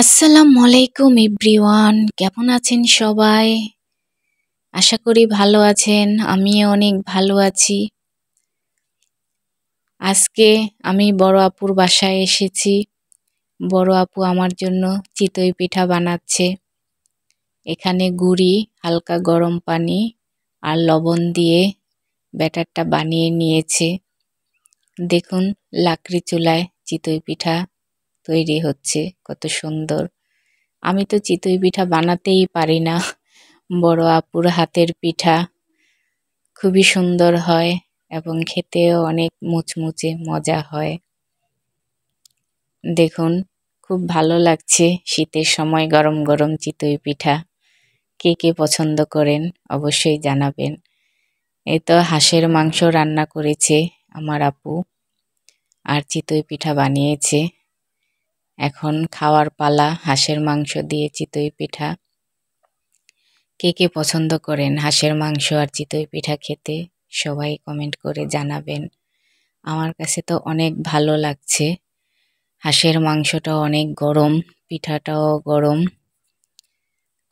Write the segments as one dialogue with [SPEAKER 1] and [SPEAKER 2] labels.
[SPEAKER 1] আসসালামু আলাইকুম এভরিওয়ান কেমন আছেন সবাই আশা করি ভালো আছেন আমি অনেক ভালো আছি আজকে আমি বড় আপুর বাসায় এসেছি বড় আপু আমার জন্য চিতই পিঠা বানাচ্ছে এখানে গুড়ি হালকা গরম পানি আর লবণ দিয়ে ব্যাটারটা বানিয়ে নিয়েছে দেখুন লাকড়ি চুলায় চিতই পিঠা তৈরি হচ্ছে কত সুন্দর আমি তো চিতই পিঠা বানাতেই পারি না বড় আপুর হাতের পিঠা খুবই সুন্দর হয় এবং খেতেও অনেক মুচমুচে মজা হয় দেখুন খুব ভালো লাগছে শীতের সময় গরম গরম চিতই পিঠা কে কে পছন্দ করেন অবশ্যই জানাবেন এই তো হাঁসের মাংস রান্না করেছে আমার আপু আর চিতই পিঠা বানিয়েছে এখন খাওয়ার পালা হাঁসের মাংস দিয়ে চিতই পিঠা কে কে পছন্দ করেন হাঁসের মাংস আর চিতই পিঠা খেতে সবাই কমেন্ট করে জানাবেন আমার কাছে তো অনেক ভালো লাগছে হাঁসের মাংসটা অনেক গরম পিঠাটাও গরম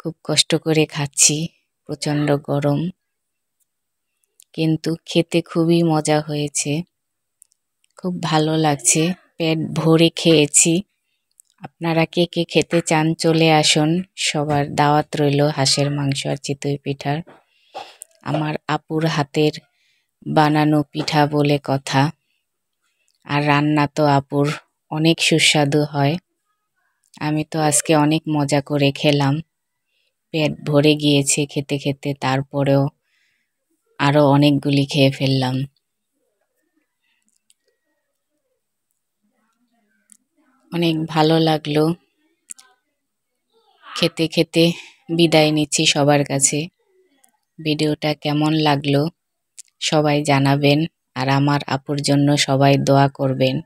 [SPEAKER 1] খুব কষ্ট করে খাচ্ছি প্রচণ্ড গরম কিন্তু খেতে খুবই মজা হয়েছে খুব ভালো লাগছে পেট ভরে খেয়েছি আপনারা কে কে খেতে চান চলে আসুন সবার দাওয়াত রইল হাঁসের মাংস আর চিতই পিঠার আমার আপুর হাতের বানানো পিঠা বলে কথা আর রান্না তো আপুর অনেক সুস্বাদু হয় আমি তো আজকে অনেক মজা করে খেলাম পেট ভরে গিয়েছে খেতে খেতে তারপরেও আরও অনেকগুলি খেয়ে ফেললাম অনেক ভালো লাগলো খেতে খেতে বিদায় নিচ্ছি সবার কাছে ভিডিওটা কেমন লাগলো সবাই জানাবেন আর আমার আপুর জন্য সবাই দোয়া করবেন